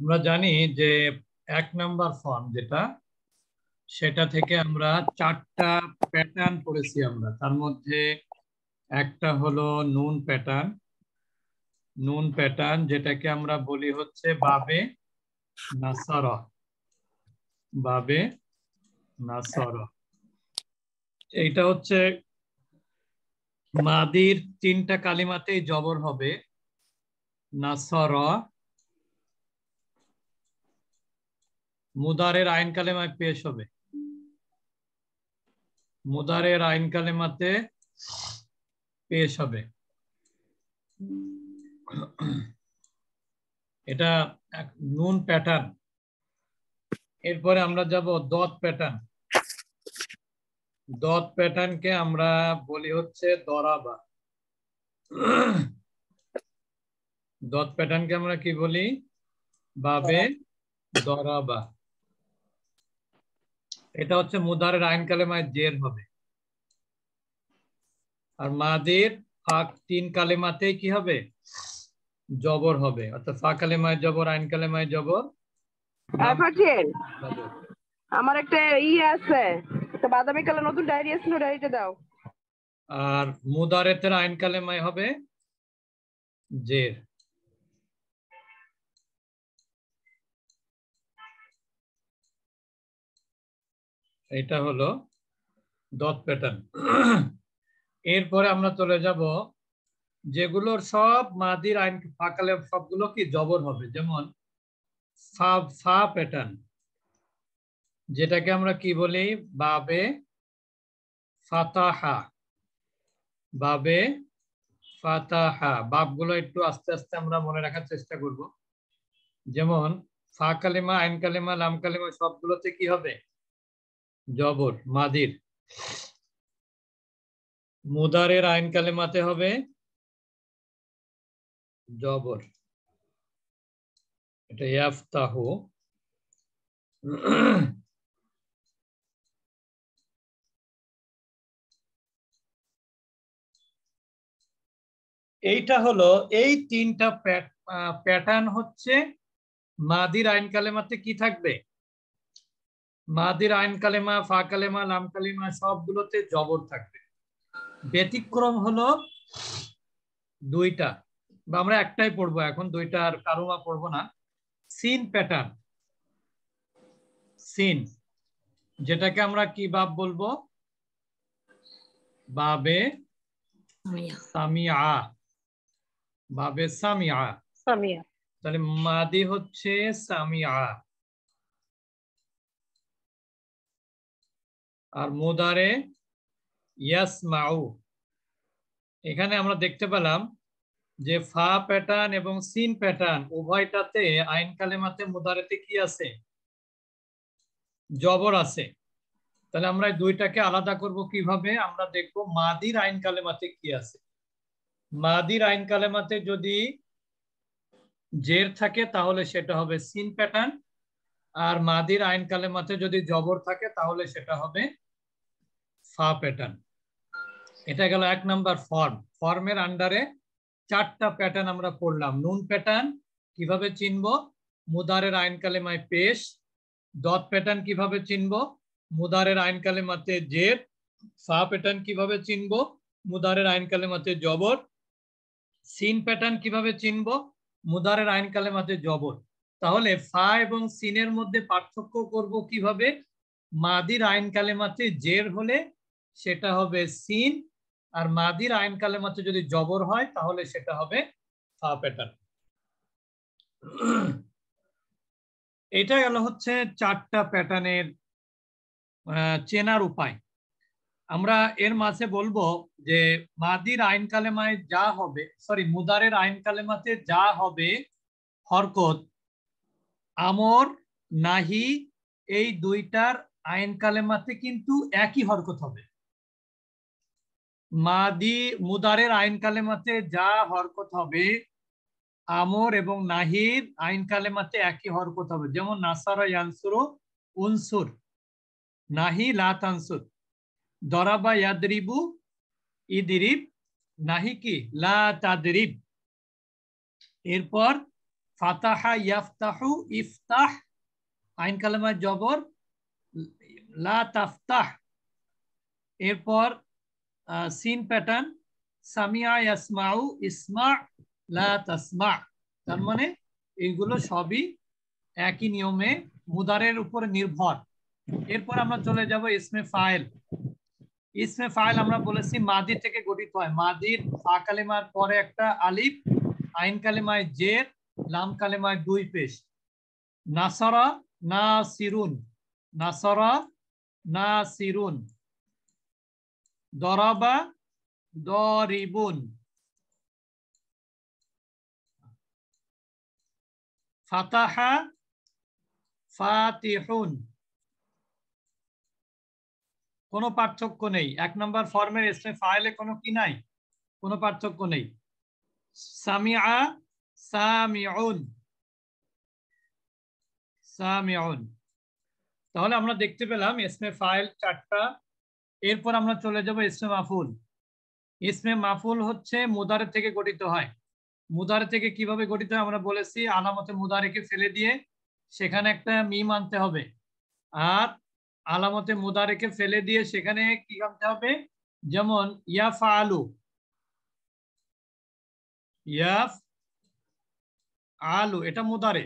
আমরা জানি যে এক নাম্বার ফর্ম যেটা সেটা থেকে আমরা চারটা প্যাটার্ন পড়েছি আমরা তার মধ্যে একটা হলো নুন প্যাটার্ন নুন প্যাটার্ন যেটাকে আমরা বলি হচ্ছে বাবে নাসর বাবে নাসর এইটা হচ্ছে মাদির তিনটা কালিমাতেই জবর হবে নাসর মুদারের আইন কালেমায় পেশ হবে মুদারের আইন কালেমাতে পেশ হবে এটা এক নুন প্যাটার্ন এরপরে আমরা যাব দত প্যাটার্ন দত প্যাটার্নকে আমরা বলি হচ্ছে দরাবা দত প্যাটার্নকে আমরা কি বলি বাবে দরাবা এটা হচ্ছে মুদারের আইন কালেমায় জের হবে আর মাদের ফাঁক তিন কালেমাতেই কি হবে জবর হবে অর্থাৎ ফা কালেমায় জবর আইন কালেমায় জবর আমার একটা ই আছে বাদামি কালে নতুন ডায়েরি আছে ডায়েরিটা দাও আর মুদারেতের আইন কালেমায় হবে জের এটা হলো ডট প্যাটার্ন এরপরে আমরা চলে যাব যেগুলোর সব মাদির আইন ফাঁকালে সবগুলো কি জবর হবে যেমন প্যাটার্ন যেটাকে আমরা কি বলি বাবে ফাতাহা বাবে ফাতাহা বাপগুলো একটু আস্তে আস্তে আমরা মনে রাখার চেষ্টা করব যেমন ফা কালিমা আইন কালিমা লাম কালিমা সবগুলোতে কি হবে জবর মাদির মুদারের আইন কালেমাতে হবে জবর এটা ইয়াফতাহু এইটা হলো এই তিনটা প্যাটার্ন হচ্ছে মাদির আইন কালেমাতে কি থাকবে মাদির আইন কালেমা ফা কালেমা লাম কালেমা সবগুলোতে জবর থাকবে ব্যতিক্রম হলো দুইটা বা আমরা একটাই পড়বো এখন দুইটা আর বা পড়বো না সিন প্যাটার্ন সিন যেটাকে আমরা কি বাপ বলবো বাবে সামিয়া বাবে সামিয়া সামিয়া তাহলে মাদি হচ্ছে সামিয়া আর মোদারে ইয়াস মাউ এখানে আমরা দেখতে পেলাম যে ফা প্যাটার্ন এবং সিন প্যাটার্ন উভয়টাতে আইন কালেমাতে মোদারেতে কি আছে জবর আছে তাহলে আমরা দুইটাকে আলাদা করব কিভাবে আমরা দেখব মাদির আইন কালেমাতে কি আছে মাদির আইন কালেমাতে যদি জের থাকে তাহলে সেটা হবে সিন প্যাটার্ন আর মাদির আইন মাঠে যদি জবর থাকে তাহলে সেটা হবে ফা প্যাটার্ন এটা গেল এক নাম্বার ফর্ম ফর্মের আন্ডারে চারটা প্যাটার্ন আমরা পড়লাম নুন প্যাটার্ন কিভাবে চিনব মুদারের আইন মায় পেশ দত প্যাটার্ন কিভাবে চিনব মুদারের আইন মাতে জের ফা প্যাটার্ন কিভাবে চিনব মুদারের আইন মাতে জবর সিন প্যাটার্ন কিভাবে চিনব মুদারের আইন মাতে জবর তাহলে ফা এবং সিনের মধ্যে পার্থক্য করব কিভাবে মাদির আইন কালেমাতে জের হলে সেটা হবে সিন আর মাদির আইন কালেমাতে যদি জবর হয় তাহলে সেটা হবে ফা প্যাটার্ন এটা গেল হচ্ছে চারটা প্যাটার্নের চেনার উপায় আমরা এর মাঝে বলবো যে মাদির আইন কালেমায় যা হবে সরি মুদারের আইন কালেমাতে যা হবে হরকত আমর নাহি এই দুইটার আইন কালেমাতে কিন্তু একই হরকত হবে মাদি মুদারের আইন কালেমাতে যা হরকত হবে আমর এবং নাহির আইন কালেমাতে একই হরকত হবে যেমন নাসার ইয়ানসুরু উনসুর নাহি লাতানসুর দরাবা ইয়াদরিবু ইদিরিব নাহি কি লা তাদরিব এরপর ফাতাহা ইয়াফতাহু ইফতাহ আইন কালেমার জবর লা এরপর সিন প্যাটার্ন সামিয়া ইয়াসমাউ ইসমা লা তার মানে এইগুলো সবই একই নিয়মে মুদারের উপর নির্ভর এরপর আমরা চলে যাব ইসমে ফাইল ইসমে ফাইল আমরা বলেছি মাদি থেকে গঠিত হয় মাদির ফা কালিমার পরে একটা আলিফ আইন কালিমায় জের লাম কালেমায় দুই পেশ নাসারা না সিরুন নাসারা না সিরুন দরাবা দরিবুন ফাতাহা ফাতিহুন কোনো পার্থক্য নেই এক নম্বর ফর্মের এসে ফাইলে কোনো কি নাই কোনো পার্থক্য নেই সামিয়া সামিউন সামিউন তাহলে আমরা দেখতে পেলাম এসমে ফাইল চারটা এরপর আমরা চলে যাব এসমে মাফুল এসমে মাফুল হচ্ছে মুদারে থেকে গঠিত হয় মুদারে থেকে কিভাবে গঠিত হয় আমরা বলেছি আলামতে মুদারেকে ফেলে দিয়ে সেখানে একটা মিম আনতে হবে আর আলামতে মুদারেকে ফেলে দিয়ে সেখানে কি আনতে হবে যেমন ইয়াফ আলু ইয়াফ আলু এটা মোদারে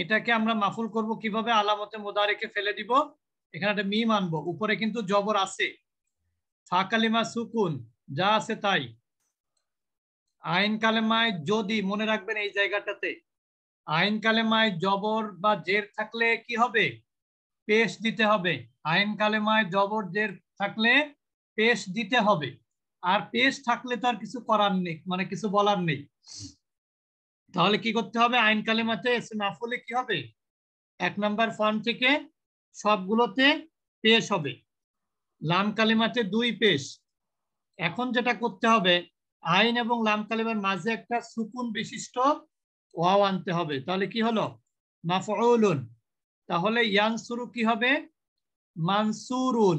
এটাকে আমরা মাফুল করব কিভাবে আলামতে মোদারেকে ফেলে দিব এখানে একটা মিম আনবো উপরে কিন্তু জবর আছে ফাকালিমা সুকুন যা আছে তাই আইন কালেমায় যদি মনে রাখবেন এই জায়গাটাতে আইন কালেমায় জবর বা জের থাকলে কি হবে পেশ দিতে হবে আইন কালেমায় জবর জের থাকলে পেশ দিতে হবে আর পেশ থাকলে তো আর কিছু করার নেই মানে কিছু বলার নেই তাহলে কি করতে হবে আইন কালেমাতে না ফলে কি হবে এক নাম্বার ফর্ম থেকে সবগুলোতে পেশ হবে লাম কালেমাতে দুই পেশ এখন যেটা করতে হবে আইন এবং লাম কালেমার মাঝে একটা সুকুন বিশিষ্ট ওয়াও আনতে হবে তাহলে কি হলো মাফউলুন তাহলে ইয়ানসুরু কি হবে মানসুরুন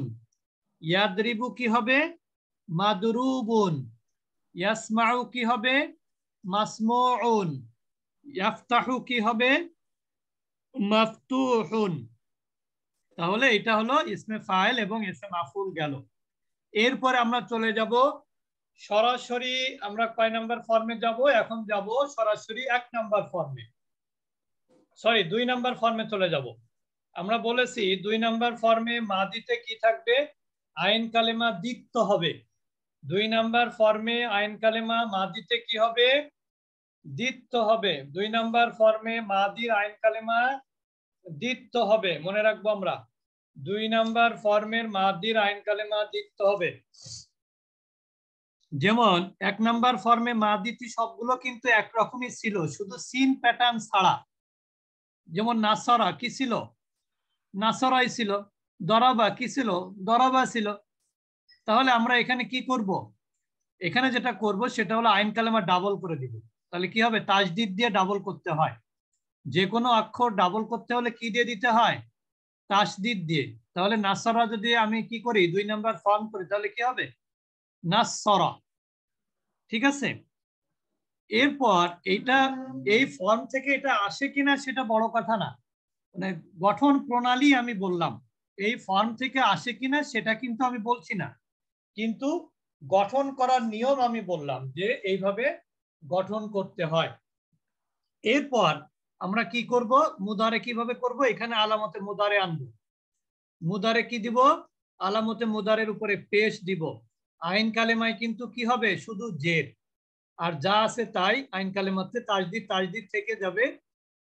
ইয়াদরিবু কি হবে মাদুরুবুন ইয়াসমাউ কি হবে মাসমুউন ইয়াফতাহু কি হবে মাফতুহুন তাহলে এটা হলো ইসমে ফাইল এবং ইসমে মাফুল গেল এরপরে আমরা চলে যাব সরাসরি আমরা কয় নাম্বার ফর্মে যাব এখন যাব সরাসরি এক নাম্বার ফর্মে সরি দুই নাম্বার ফর্মে চলে যাব আমরা বলেছি দুই নাম্বার ফর্মে মাদিতে কি থাকবে আইন কালেমা দিক্ত হবে দুই নাম্বার ফর্মে আইন কালেমা মাদিতে কি হবে দিত্য হবে দুই নাম্বার ফর্মে মাদির আইন কালেমা দিত্য হবে মনে রাখবো আমরা দুই নাম্বার ফর্মের মাদির আইন কালেমা দিত্য হবে যেমন এক নাম্বার ফর্মে মাদিটি সবগুলো কিন্তু একরকমই ছিল শুধু সিন প্যাটার্ন ছাড়া যেমন নাসরা কি ছিল নাসরাই ছিল দরাবা কি ছিল দরাবা ছিল তাহলে আমরা এখানে কি করব এখানে যেটা করব সেটা হলো আইন কালেমা ডাবল করে দিব তাহলে কি হবে তাজদিদ দিয়ে ডাবল করতে হয় যে কোনো অক্ষর ডাবল করতে হলে কি দিয়ে দিতে হয় তাসদিদ দিয়ে তাহলে নাসারা যদি আমি কি করি দুই নাম্বার ফর্ম করি তাহলে কি হবে নাসরা ঠিক আছে এরপর এইটা এই ফর্ম থেকে এটা আসে কিনা সেটা বড় কথা না মানে গঠন প্রণালী আমি বললাম এই ফর্ম থেকে আসে কিনা সেটা কিন্তু আমি বলছি না কিন্তু গঠন করার নিয়ম আমি বললাম যে এইভাবে গঠন করতে হয় এরপর আমরা কি করব মুদারে কিভাবে করব এখানে আলামতে মুদারে আনব মুদারে কি দিব আলামতে মুদারের উপরে পেশ দিব আইন কালেমায় কিন্তু কি হবে শুধু জের আর যা আছে তাই আইন কালেমাতে তাজদিদ তাজদিদ থেকে যাবে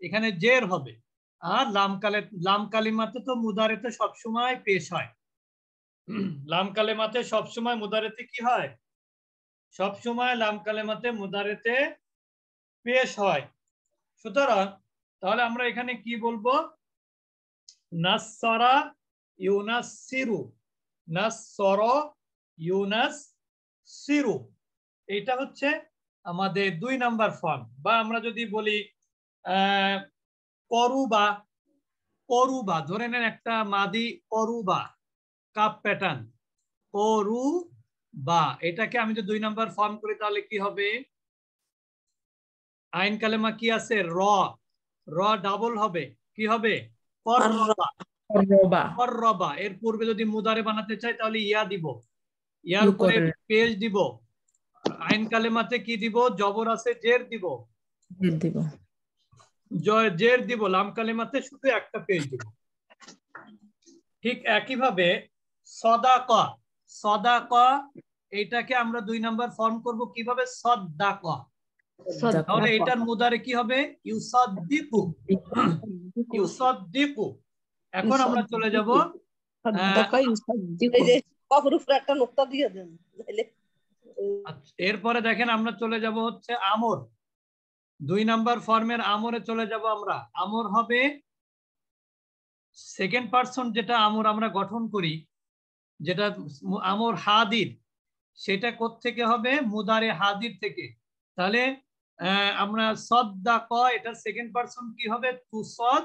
এখানে জের হবে আর লামকালে লামকালিমাতে তো মুদারেতে সবসময় পেশ হয় লামকালেমাতে সবসময় মুদারেতে কি হয় সবসময় লাম কালেমাতে মুদারেতে পেশ হয় সুতরাং তাহলে আমরা এখানে কি বলবো নাসরা ইউনাস সিরু নাসর ইউনাস সিরু এটা হচ্ছে আমাদের দুই নাম্বার ফর্ম বা আমরা যদি বলি করুবা করুবা ধরে নেন একটা মাদি করুবা কাপ প্যাটার্ন করু বা এটাকে আমি যদি দুই নাম্বার ফর্ম করি তাহলে কি হবে আইন কালেমা কি আছে র র ডাবল হবে কি হবে এর পূর্বে যদি মুদারে বানাতে চাই তাহলে ইয়া দিব ইয়ার পরে পেজ দিব আইন কালেমাতে কি দিব জবর আছে জের দিব দিব জের দিব লাম কালেমাতে শুধু একটা পেজ দিব ঠিক একইভাবে সদাকা সদাক এটাকে আমরা দুই নাম্বার ফর্ম করব কিভাবে সদাক তাহলে এটার মুদারে কি হবে ইউসাদ্দিকু ইউসাদ্দিকু এখন আমরা চলে যাব আচ্ছা, এরপরে দেখেন আমরা চলে যাব হচ্ছে আমর দুই নাম্বার ফর্মের আমরে চলে যাব আমরা আমর হবে সেকেন্ড পার্সন যেটা আমর আমরা গঠন করি যেটা আমর হাদির সেটা থেকে হবে মুদারে হাদির থেকে তাহলে আমরা সদ্দা ক এটা সেকেন্ড পারসন কি হবে তুসদ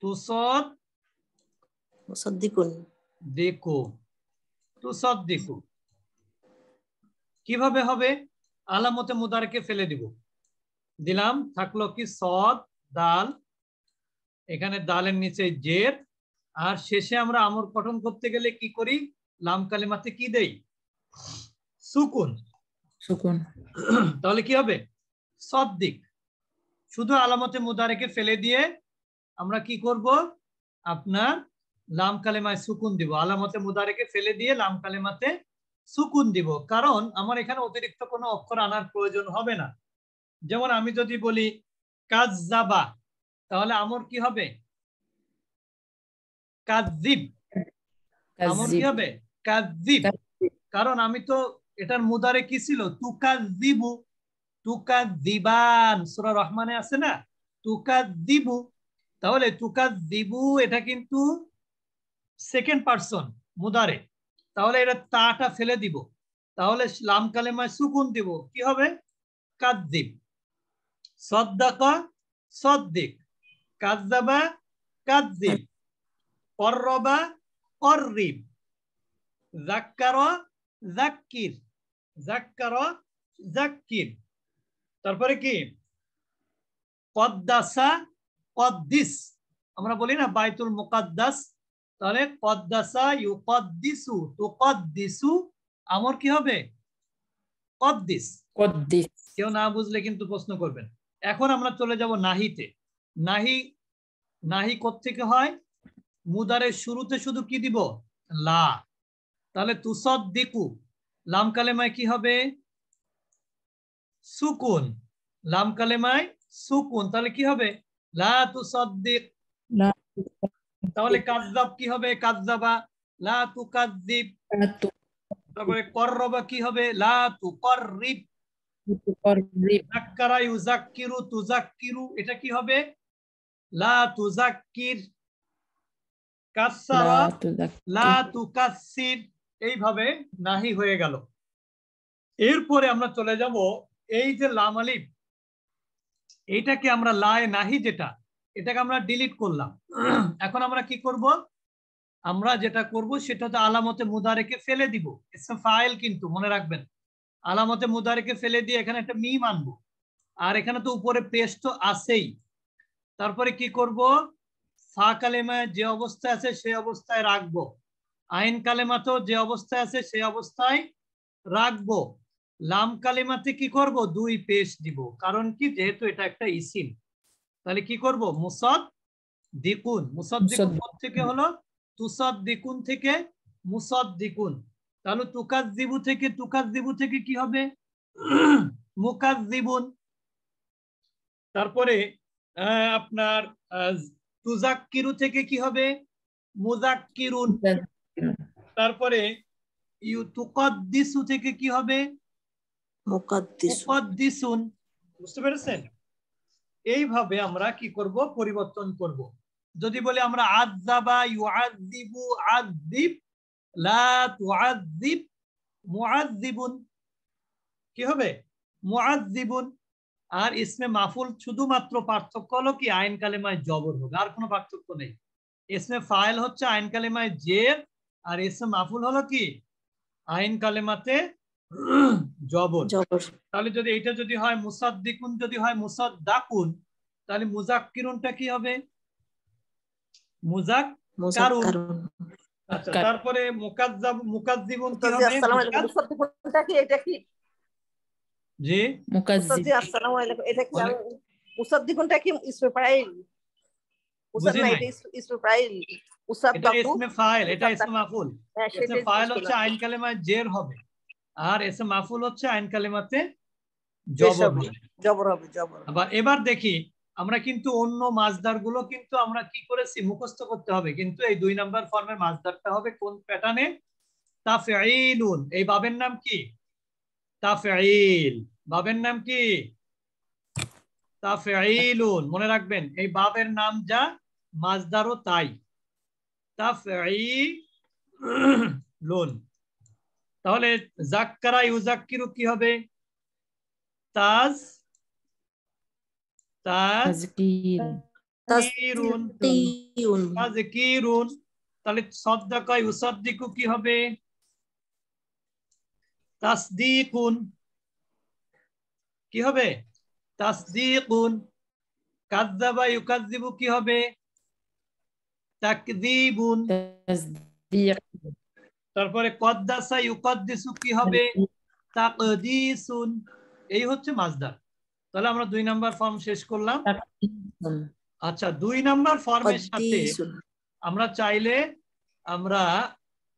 তুসদ মুসাদ্দিকুন দেখো কিভাবে হবে আলামতে মুদারকে ফেলে দিব দিলাম থাকলো কি সদ দাল এখানে দালের নিচে জেদ আর শেষে আমরা আমর পঠন করতে গেলে কি করি লাম কালিমাতে কি দেই সুকুন সুকুন তাহলে কি হবে সব দিক শুধু আলামতে মুদারেকে ফেলে দিয়ে আমরা কি করব আপনার লাম কালেমায় সুকুন দিব আলামতে মুদারেকে ফেলে দিয়ে লাম কালেমাতে সুকুন দিব কারণ আমার এখানে অতিরিক্ত কোনো অক্ষর আনার প্রয়োজন হবে না যেমন আমি যদি বলি কাজ জাবা তাহলে আমর কি হবে কাজিব আমর কি হবে কাজিব কারণ আমি তো এটার মুদারে কি ছিল তুকাজিবু তুকাজিবান সূরা রহমানে আছে না তুকা তুকাজিবু তাহলে তুকাজিবু এটা কিন্তু সেকেন্ড পারসন মুদারে তাহলে এটা তাটা ফেলে দিব তাহলে লাম কালেমায় সুকুন দিব কি হবে কাদ্দিব সদ্দাকা সদ্দিক কাজ্জাবা কাদ্দিব কররবা কররিব জাক্কার জাক্কির জাক্কার জাক্কির তারপরে কি কদ্দাসা কদ্দিস আমরা বলি না বাইতুল মুকাদ্দাস তাহলে কদ্দাসা তো তুকদ্দিসু আমার কি হবে কদ্দিস কদ্দিস কেউ না বুঝলে কিন্তু প্রশ্ন করবেন এখন আমরা চলে যাব নাহিতে নাহি নাহি কোথেকে হয় মুদারের শুরুতে শুধু কি দিব লা তাহলে তুসদ দিকু লাম কালেমায় কি হবে সুকুন লাম কালেমায় সুকুন তাহলে কি হবে লা তুসদ্দিক তাহলে কাজদাব কি হবে কাজদাবা লা তু তুকাদ্দিব তারপরে করবা কি হবে লা তু করিব এটা কি হবে লা তুজাক্কির এইভাবে নাহি হয়ে গেল এরপরে আমরা চলে যাব এই যে লাম আলিফ এইটাকে আমরা লায় নাহি যেটা এটাকে আমরা ডিলিট করলাম এখন আমরা কি করব আমরা যেটা করব সেটা তো আলামতে মুদারেকে ফেলে দিব ফাইল কিন্তু মনে রাখবেন আলামতে মুদারেকে ফেলে দিয়ে এখানে একটা মিম আনবো আর এখানে তো উপরে পেস্ট তো আছেই তারপরে কি করব ফা কালেমায় যে অবস্থায় আছে সেই অবস্থায় রাখবো আইন কালেমাতেও যে অবস্থায় আছে সেই অবস্থায় রাখবো লাম কালেমাতে কি করব দুই পেশ দিব কারণ কি যেহেতু এটা একটা ইসিন তাহলে কি করব মুসাদ দিকুন মুসাদ দিকুন থেকে হলো তুসাদ দিকুন থেকে মুসাদ দিকুন তাহলে তুকাজ দিবু থেকে তুকাজ দিবু থেকে কি হবে মুকাজ দিবুন তারপরে আপনার তুজাক্কিরু থেকে কি হবে মুজাক্কিরুন তারপরে ইউ তুকদ্দিসু থেকে কি হবে মুকদ্দিসুন বুঝতে পেরেছেন এইভাবে আমরা কি করব পরিবর্তন করব যদি বলি আমরা আযাবা ইউআযিবু আযিব লা তুআযিব মুআযিবুন কি হবে মুআযিবুন আর ইসমে মাফুল শুধুমাত্র পার্থক্য হলো কি আইন কালেমায় জবর হোক আর কোনো পার্থক্য নেই ইসমে ফাইল হচ্ছে আইন কালেমায় জের আর ইসমে মাফুল হলো কি আইন কালেমাতে জবর তাহলে যদি এটা যদি হয় মুসাদ্দিকুন যদি হয় দাকুন তাহলে মুজাক্কিরুনটা কি হবে মুজাক আচ্ছা তারপরে মুকাজ্জাব মুকাজ্জিবুন কি হবে জি মুকাজ্জিব আসসালামু আলাইকুম এটা কি কোনটা কি ইসমে ফাইল হ্যাঁ, আইন কালেমায় জের হবে আর মাফুল হচ্ছে আইন কালেমাতে এবার দেখি আমরা কিন্তু অন্য মাছদার গুলো কিন্তু আমরা কি করেছি মুখস্ত করতে হবে কিন্তু এই দুই নাম্বার ফর্মের মাছদারটা হবে কোন প্যাটার্নে তাফেইলুন এই বাবের নাম কি তাফেইল বাবের নাম কি তাফঈলুন মনে রাখবেন এই বাবের নাম যা মাজদারও তাই তাফঈলুন তাহলে জাক্কারা ইউজাক্কিরু কি হবে তাজ তাহলে সদ্দাকা ইউসাদ্দিকু কি হবে তাসদিকুন কি হবে তাসদিকুন কাজ্জাবা ইউকাজ্জিবু কি হবে তাকযিবুন তারপরে কদ্দাসা ইউকদ্দিসু কি হবে তাকদিসুন এই হচ্ছে মাজদার তাহলে আমরা দুই নাম্বার ফর্ম শেষ করলাম আচ্ছা দুই নাম্বার ফর্মের সাথে আমরা চাইলে আমরা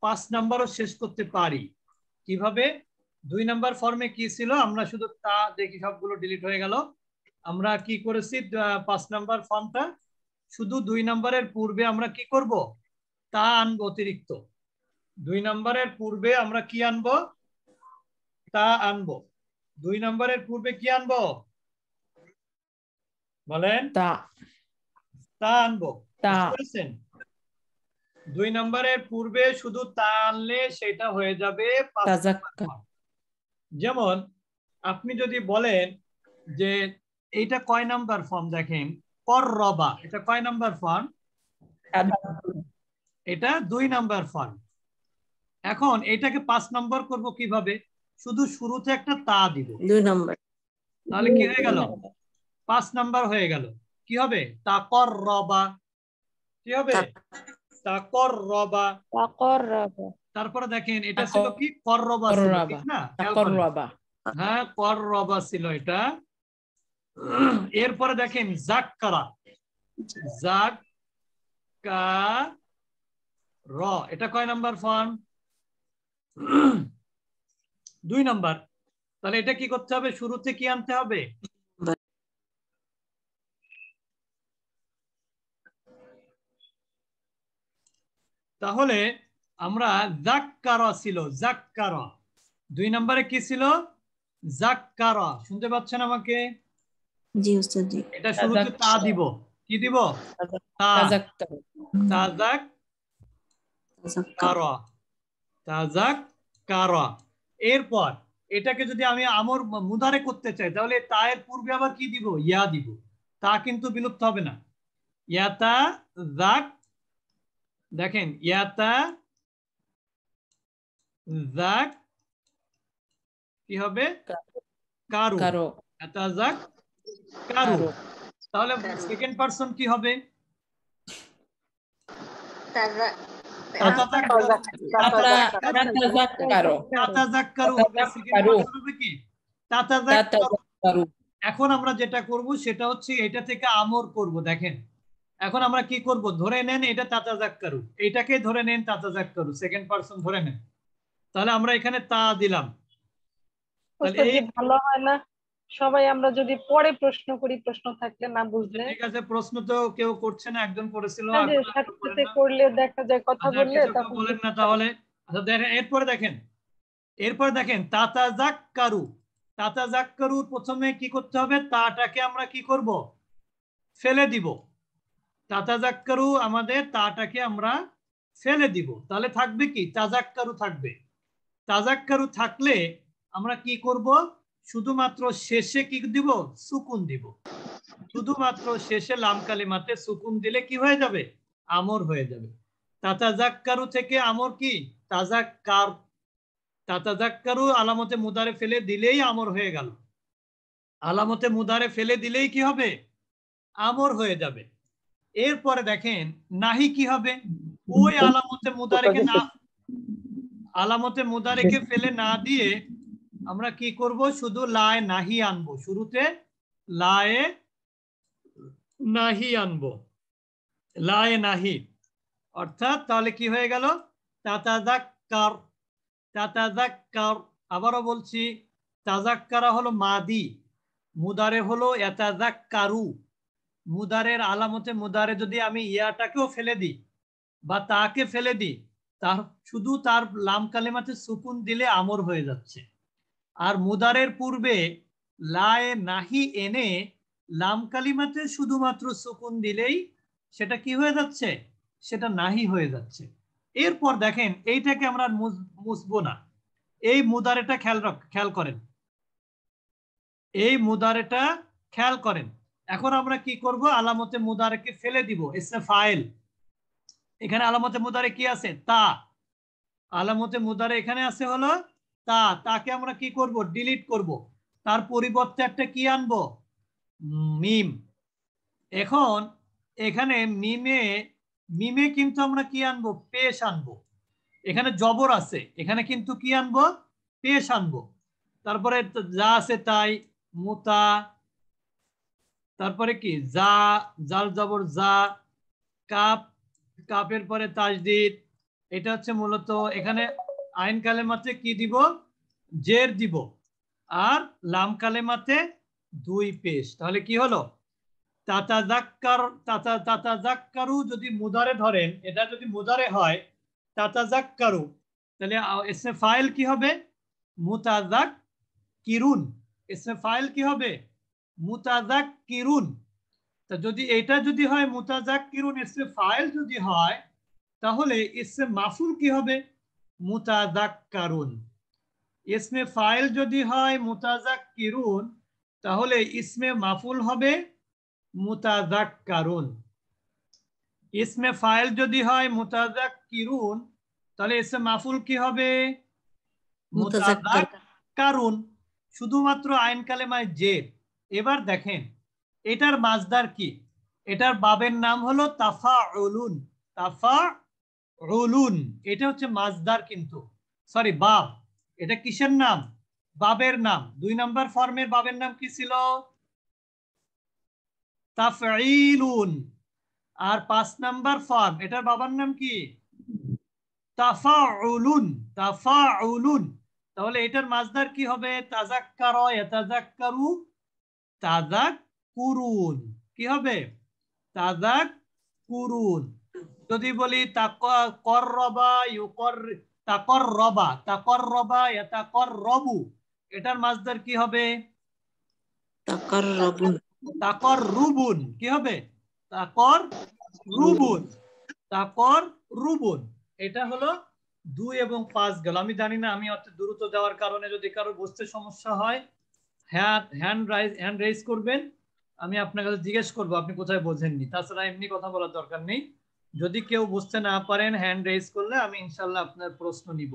পাঁচ নাম্বারও শেষ করতে পারি কিভাবে দুই নাম্বার ফর্মে কি ছিল আমরা শুধু তা দেখি সবগুলো ডিলিট হয়ে গেল আমরা কি করেছি পাঁচ নাম্বার ফর্মটা শুধু দুই নাম্বারের পূর্বে আমরা কি করব তা আনব অতিরিক্ত দুই নাম্বারের পূর্বে আমরা কি আনব তা আনব দুই নাম্বারের পূর্বে কি আনব বলেন তা তা আনবো বুঝতে দুই নম্বরের পূর্বে শুধু তা আনলে সেটা হয়ে যাবে যেমন আপনি যদি বলেন যে এইটা কয় নাম্বার ফর্ম দেখেন কর রবা এটা কয় নাম্বার ফর্ম এটা দুই নাম্বার ফর্ম এখন এটাকে পাঁচ নম্বর করব কিভাবে শুধু শুরুতে একটা তা দিব দুই নম্বর তাহলে কি হয়ে গেল পাঁচ নাম্বার হয়ে গেল কি হবে তা কর রবা কি হবে তাকররবা তাকররবা তারপরে দেখেন এটা ছিল কি কররবা ছিল ঠিক না তাকররবা হ্যাঁ কররবা ছিল এটা এরপরে দেখেন জাক্কারা জাক কা র এটা কয় নাম্বার ফর্ম দুই নাম্বার তাহলে এটা কি করতে হবে শুরুতে কি আনতে হবে তাহলে আমরা জাক্কারা ছিল জাক্কারা দুই নম্বরে কি ছিল জাক্কারা শুনতে পাচ্ছেন আমাকে জি উস্তাদ জি এটা শুরুতে তা দিব কি দিব তাজাক কারা তাজাক কারা এরপর এটাকে যদি আমি আমর মুদারে করতে চাই তাহলে তা এর পূর্বে আবার কি দিব ইয়া দিব তা কিন্তু বিলুপ্ত হবে না ইয়াতা জাক দেখেন ইয়াতা জাক কি হবে কারু ইয়াতা জাক কারু তাহলে সেকেন্ড পারসন কি হবে এখন আমরা যেটা করব সেটা হচ্ছে এটা থেকে আমর করব দেখেন এখন আমরা কি করব ধরে নেন এটা তাতা জাক্কারু এটাকে ধরে নেন তাতা জাক্কারু সেকেন্ড পারসন ধরে নেন তাহলে আমরা এখানে তা দিলাম ভালো হয় না সবাই আমরা যদি পরে প্রশ্ন করি প্রশ্ন থাকলে না বুঝলে ঠিক আছে প্রশ্ন তো কেউ করছে না একজন করেছিল হ্যাঁ, করলে দেখা যায় কথা আচ্ছা, বললে বলেন না তাহলে আচ্ছা দেখেন এরপরে দেখেন এরপর দেখেন তাতা জাক্কারু তাতা জাক্কারু প্রথমে কি করতে হবে তাটাকে আমরা কি করব ফেলে দিব তাতাজাক্কারু আমাদের তাটাকে আমরা ফেলে দিব তাহলে থাকবে কি তাজাক্কারু থাকবে তাজাক্কারু থাকলে আমরা কি করব শুধুমাত্র শেষে কি দিব সুকুন দিব শুধুমাত্র শেষে লাম মাতে সুকুন দিলে কি হয়ে যাবে আমর হয়ে যাবে তাতাজাক্কারু থেকে আমর কি তাজাক্কার তাতাজাক্কারু আলামতে মুদারে ফেলে দিলেই আমর হয়ে গেল আলামতে মুদারে ফেলে দিলেই কি হবে আমর হয়ে যাবে এরপরে দেখেন নাহি কি হবে ওই আলামতে মুদারেকে না আলামতে মুদারেকে ফেলে না দিয়ে আমরা কি করব শুধু লায় নাহি আনবো শুরুতে লায়ে নাহি আনবো লায়ে নাহি অর্থাৎ তাহলে কি হয়ে গেল তাতাজাক্কার তাতাজাক্কার আবারও বলছি তাজাক্কারা হলো মাদি মুদারে হলো এতাজাক্কারু মুদারের আলামতে মুদারে যদি আমি ইয়াটাকেও ফেলে দিই বা তাকে ফেলে দিই তার শুধু তার লাম কালেমাতে সুকুন দিলে আমর হয়ে যাচ্ছে আর মুদারের পূর্বে লায়ে নাহি এনে লাম কালিমাতে শুধুমাত্র সুকুন দিলেই সেটা কি হয়ে যাচ্ছে সেটা নাহি হয়ে যাচ্ছে এরপর দেখেন এইটাকে আমরা মুসবো না এই মুদারেটা খেয়াল খেয়াল করেন এই মুদারেটা খেয়াল করেন এখন আমরা কি করব আলামতে মুদারকে ফেলে দিব এসে ফাইল এখানে আলামতে মুদারে কি আছে তা আলামতে মুদারে এখানে আছে হলো তা তাকে আমরা কি করব ডিলিট করব তার পরিবর্তে একটা কি আনব মিম এখন এখানে মিমে মিমে কিন্তু আমরা কি আনবো পেশ আনবো এখানে জবর আছে এখানে কিন্তু কি আনবো পেশ আনবো তারপরে যা আছে তাই মুতা তারপরে কি যা জাল জাবর যা কাপ কাপের পরে তাজদিদ এটা হচ্ছে মূলত এখানে আইন কালেমাতে কি দিব জের দিব আর লাম কালেমাতে দুই পেশ তাহলে কি হলো তাতাজাক্কার তাতা তাতাজাক্কারু যদি মুদারে ধরেন এটা যদি মুদারে হয় তাতাজাক্কারু তাহলে এসে ফাইল কি হবে মুতাজাক কিরুন এসে ফাইল কি হবে মুতাজাক কিরুন তা যদি এটা যদি হয় মুতাজাক কিরুন ইসমে ফাইল যদি হয় তাহলে ইসমে মাফুল কি হবে মুতাজাক কারুন ইসমে ফাইল যদি হয় মুতাজাক কিরুন তাহলে ইসমে মাফুল হবে মুতাজাক কারুন ইসমে ফাইল যদি হয় মুতাজাক কিরুন তাহলে ইসমে মাফুল কি হবে মুতাজাক কারুন শুধুমাত্র আইন কালেমায় জেদ এবার দেখেন এটার মাজদার কি এটার বাবের নাম হলো তাফা উলুন তাফা উলুন এটা হচ্ছে মাজদার কিন্তু সরি বাব এটা কিসের নাম বাবের নাম দুই নাম্বার ফর্মের বাবের নাম কি ছিল তাফাইলুন আর পাঁচ নাম্বার ফর্ম এটার বাবার নাম কি তাফা তাফাউলুন তাহলে এটার মাজদার কি হবে তাজাক্কার তাজাক্কারু তাজাক কুরুন কি হবে তাজাক কুরুন যদি বলি রবা তাকর রবা তাকর রবু এটার মাসদার কি হবে তাকর রুবুন কি হবে তাকর রুবুন তাকর রুবুন এটা হলো দুই এবং পাঁচ গেল আমি জানি না আমি অর্থাৎ দ্রুত যাওয়ার কারণে যদি কারো বুঝতে সমস্যা হয় hand hand raise hand raise করবেন আমি আপনার কাছে জিজ্ঞেস করব আপনি কোথায় বোঝেননি তাছাড়া এমনি কথা বলার দরকার নেই যদি কেউ বুঝতে না পারেন হ্যান্ড রেজ করলে আমি ইনশাল্লাহ আপনার প্রশ্ন নিব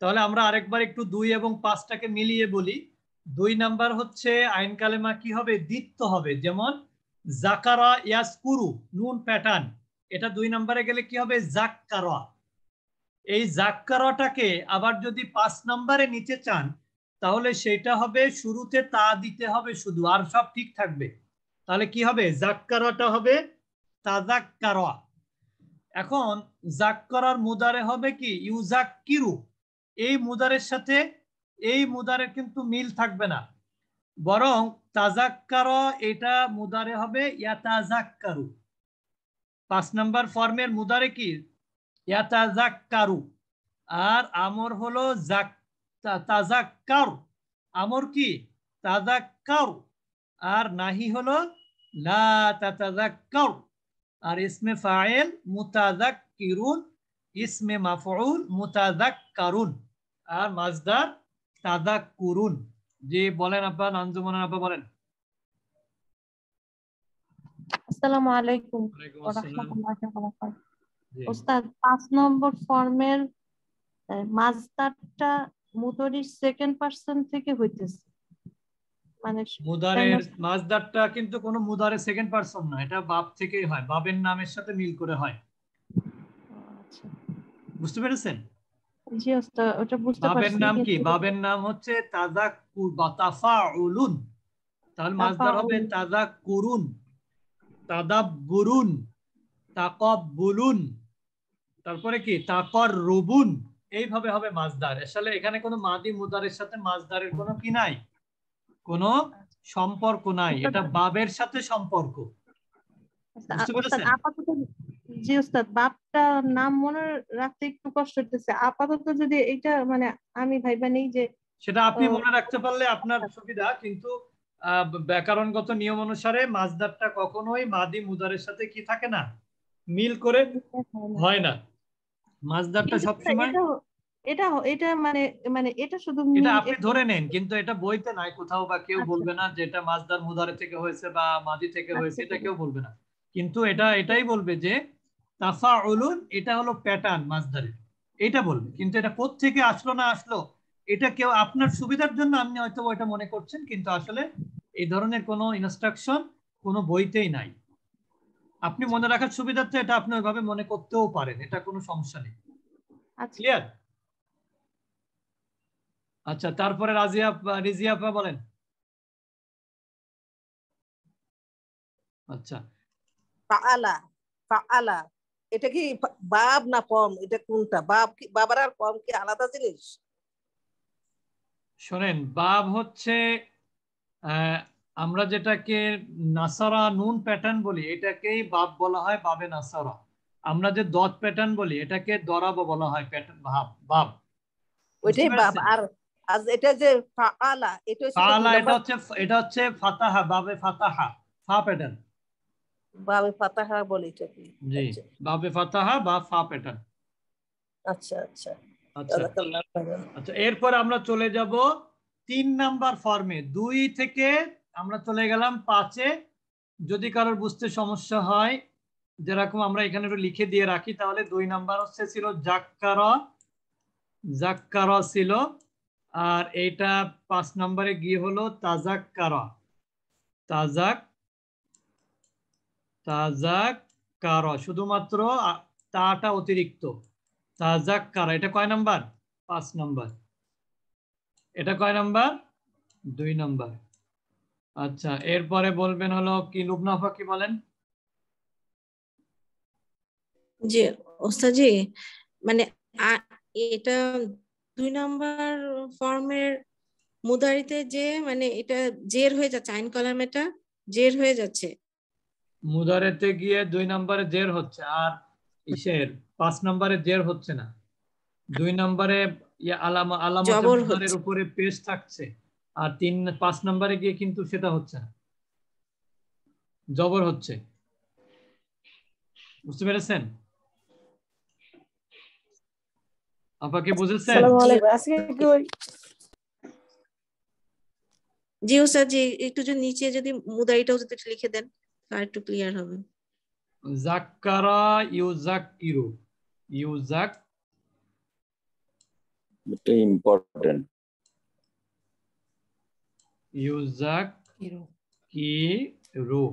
তাহলে আমরা আরেকবার একটু দুই এবং পাঁচটাকে মিলিয়ে বলি দুই নাম্বার হচ্ছে আইন কালেমা কি হবে দিত্য হবে যেমন জাকারা ইয়াসকুরু নুন প্যাটার্ন এটা দুই নাম্বারে গেলে কি হবে জাক্কারা এই জাক্কারাটাকে আবার যদি পাঁচ নাম্বারে নিচে চান তাহলে সেটা হবে শুরুতে তা দিতে হবে শুধু আর সব ঠিক থাকবে তাহলে কি হবে জাক্কারাটা হবে তাজাক্কারা এখন জাক্কারার মুদারে হবে কি ইউজাক্কিরু এই মুদারের সাথে এই মুদারের কিন্তু মিল থাকবে না বরং তাজাক্কার এটা মুদারে হবে ইয়াতাজাক্কারু পাঁচ নাম্বার ফর্মের মুদারে কি ইয়াতাজাক্কারু আর আমর হলো জাক তাজাক্কার আমর কি তাজাক্কার আর নাহি হলো লা তাতাজাক্কার আর ইসমে ফায়েল মুতাজাক্কিরুন ইসমে মাফউল মুতাজাক্কারুন আর মাজদার তাজাক্কুরুন জি বলেন আপা নানজুমন আপা বলেন আসসালামু আলাইকুম ওয়া রাহমাতুল্লাহি ওয়া বারাকাতুহু ওস্তাদ পাঁচ নম্বর ফর্মের মাজদারটা মুদারির সেকেন্ড পারসন থেকে হইতেছে মানে মুদারের মাজদারটা কিন্তু কোনো মুদারের সেকেন্ড না এটা বাপ হয় বাবের নামের সাথে মিল করে হয় আচ্ছা। বুঝতে পেরেছেন বাবের নাম কি বাবের নাম হচ্ছে তাহলে মাজদার হবে তারপরে কি এইভাবে হবে মাজদার আসলে এখানে কোনো মাদি মুদারের সাথে মাজদারের কোনো কি নাই কোনো সম্পর্ক নাই এটা বাবের সাথে সম্পর্ক আচ্ছা, আচ্ছা, আপাতত যদি মানে আমি যে সেটা আপনি মনে রাখতে পারলে আপনার আচ্ছা। সুবিধা কিন্তু ব্যাকরণগত নিয়ম অনুসারে মাজদারটা কখনোই মাদি মুদারের সাথে কি থাকে না মিল করে হয় না মাসদারটা সব সময় এটা এটা মানে মানে এটা শুধু এটা আপনি ধরে নেন কিন্তু এটা বইতে নাই কোথাও বা কেউ আচ্ছা। বলবে না যে এটা মাসদার মুদারে থেকে হয়েছে বা মাদি থেকে আচ্ছা, হয়েছে এটা কেউ বলবে না কিন্তু এটা এটাই বলবে যে তাফাউলুন এটা হলো প্যাটার্ন মাসদারের এটা বলবে কিন্তু এটা কোথ থেকে আসলো না আসলো এটা কেউ আপনার সুবিধার জন্য আপনি হয়তো এটা মনে করছেন কিন্তু আসলে এই ধরনের কোনো ইনস্ট্রাকশন কোনো বইতেই নাই আপনি মনে রাখার সুবিধার্থে এটা আপনার ওইভাবে মনে করতেও পারেন এটা কোনো সমস্যা নেই ক্লিয়ার আচ্ছা।, আচ্ছা তারপরে রাজিয়া রিজিয়া বলেন আচ্ছা ফাআলা ফাআলা এটা কি বাব না কম এটা কোনটা বাব কি বাবার আর কম কি আলাদা জিনিস শোনেন বাব হচ্ছে আমরা যেটাকে নাসারা নুন প্যাটার্ন বলি এটাকেই বাপ বলা হয় বাবে নাসারা আমরা যে দত প্যাটার্ন বলি এটাকে দরাব বলা হয় প্যাটার্ন ভাব বাপ ওইটাই বাপ আর আজ এটা যে ফাআলা এটা ফাআলা এটা হচ্ছে এটা হচ্ছে ফাতাহা বাবে ফাতাহা ফা প্যাটার্ন বাবে ফাতাহা বলি এটাকে জি আচ্ছা। বাবে ফাতাহা বা ফা প্যাটার্ন আচ্ছা আচ্ছা আচ্ছা, আচ্ছা এরপর আমরা চলে যাব তিন নাম্বার ফর্মে দুই থেকে আমরা চলে গেলাম পাঁচে যদি কারোর বুঝতে সমস্যা হয় যেরকম আমরা এখানে একটু লিখে দিয়ে রাখি তাহলে দুই নাম্বার হচ্ছে ছিল জাক্কার জাক্কার ছিল আর এটা পাঁচ নম্বরে গিয়ে হলো তাজাক্কার তাজাক তাজাক কার শুধুমাত্র তাটা অতিরিক্ত তাজাক কার এটা কয় নাম্বার পাঁচ নাম্বার এটা কয় নাম্বার দুই নাম্বার আচ্ছা এরপরে বলবেন হলো কি লুবনাফা কি বলেন জি ওস্তাদজি মানে এটা দুই নাম্বার ফর্মের মুদারিতে যে মানে এটা জের হয়ে যাচ্ছে আইন কলাম এটা জের হয়ে যাচ্ছে মুদারিতে গিয়ে দুই নাম্বারে জের হচ্ছে আর ইসের পাঁচ নম্বরে জের হচ্ছে না দুই নম্বরে আলামা আলামতের উপরে পেশ থাকছে আর তিন পাঁচ নম্বরে গিয়ে কিন্তু সেটা হচ্ছে না জবর হচ্ছে বুঝতে পেরেছেন আপনাকে বুঝেছেন জি স্যার জি একটু যদি নিচে যদি মুদাইটাও যদি লিখে দেন আর একটু ক্লিয়ার হবে জাকারা ইউজাকিরু ইউজাক এটা ইম্পর্টেন্ট ইউজাক কিরু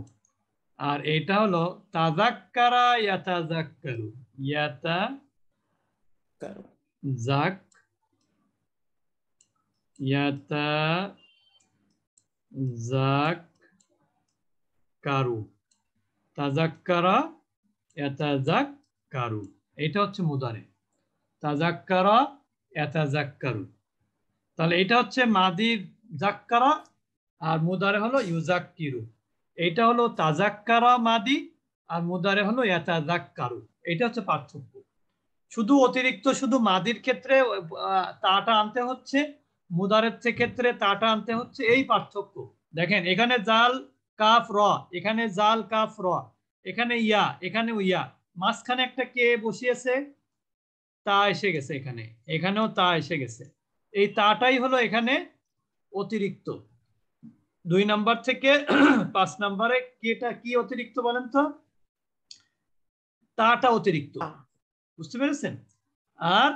আর এটা হলো তাজাক্কারা ইয়াতাজাক্কারু ইয়াতা জাক ইয়াতা জাক কারু তাজাক্কারা ইয়াতাজাক কারু এটা হচ্ছে মুদারে তাজাক্কারা এতাজাক্কারু তাহলে এটা হচ্ছে মাদির জাক্কারা আর মুদারে হলো ইউজাক্কিরু এটা হলো তাজাক্কারা মাদি আর মুদারে হলো ইয়াতাজাক্কারু এটা হচ্ছে পার্থক্য শুধু অতিরিক্ত শুধু মাদির ক্ষেত্রে তাটা আনতে হচ্ছে মুদারের ক্ষেত্রে তাটা আনতে হচ্ছে এই পার্থক্য দেখেন এখানে জাল কাফ র এখানে জাল কাফ র এখানে ইয়া এখানে ইয়া মাঝখানে একটা কে বসিয়েছে তা এসে গেছে এখানে এখানেও তা এসে গেছে এই তাটাই হলো এখানে অতিরিক্ত দুই নাম্বার থেকে পাঁচ নাম্বারে কেটা কি অতিরিক্ত বলেন তো তাটা অতিরিক্ত বুঝতে পেরেছেন আর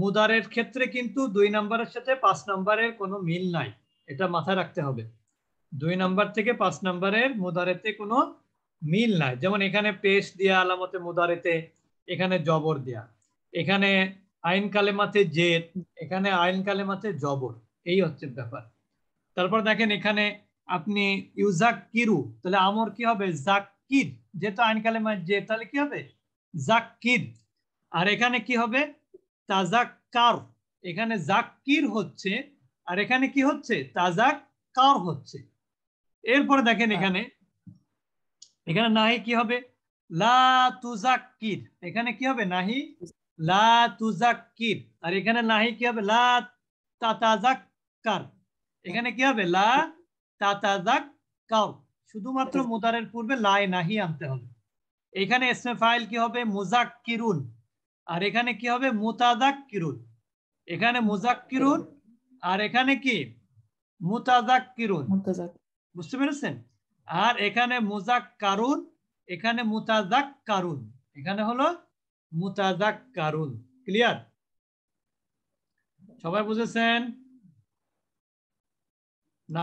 মুদারের ক্ষেত্রে কিন্তু দুই নাম্বারের সাথে পাঁচ নাম্বারের কোনো মিল নাই এটা মাথায় রাখতে হবে দুই নাম্বার থেকে পাঁচ নাম্বারের মুদারেতে কোনো মিল নাই যেমন এখানে পেশ দিয়া আলামতে মুদারেতে এখানে জবর দেয়া এখানে আইন কালেমাতে জেদ এখানে আইন কালেমাতে জবর এই হচ্ছে ব্যাপার তারপর দেখেন এখানে আপনি ইউজাক কিরু তাহলে আমর কি হবে জাকির যেহেতু আইন কালেমা যে তাহলে কি হবে জাকির আর এখানে কি হবে তাজাক কার এখানে জাকির হচ্ছে আর এখানে কি হচ্ছে তাজাক কার হচ্ছে এরপরে দেখেন হ্যাঁ। এখানে এখানে নাহি কি হবে লা তুজাক্কির এখানে কি হবে নাহি লা তুজাক্কির আর এখানে নাহি কি হবে লা তাজাক কার এখানে কি হবে লা শুধুমাত্র মুদারের পূর্বে লাই নাহি আনতে হবে এখানে এসমে ফাইল কি হবে মুজাক কিরুন আর এখানে কি হবে মুতাজাক কিরুন এখানে মুজাক কিরুন আর এখানে কি মুতাজাক কিরুন বুঝতে পেরেছেন আর এখানে মুজাক কারুন এখানে মুতাজাক কারুন এখানে হলো মুতাজাক কারুন ক্লিয়ার সবাই বুঝেছেন না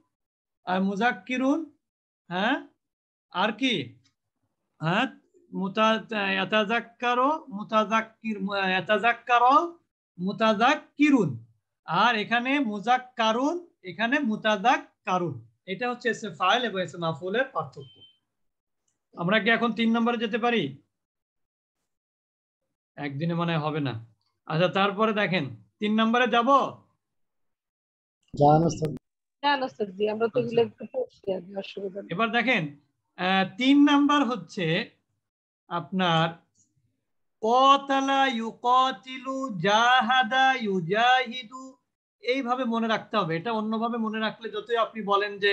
মুজাক্কিরুন হ্যাঁ আর কি হ্যাঁ মুতাজাক্কারো মুতাজাক্কির এতাজাক্কারো মুতাজাক্কিরুন আর এখানে মুজাক্কারুন এখানে মুতাজাক্কারুন এটা হচ্ছে এসে ফাইল এবং এসে মাফুলের পার্থক্য আমরা কি এখন তিন নম্বরে যেতে পারি একদিনে মনে হবে না আচ্ছা তারপরে দেখেন তিন নম্বরে যাব হ্যাঁ, আচ্ছা। এবার দেখেন তিন নাম্বার হচ্ছে আপনার এইভাবে মনে রাখতে হবে এটা অন্যভাবে মনে রাখলে যতই আপনি বলেন যে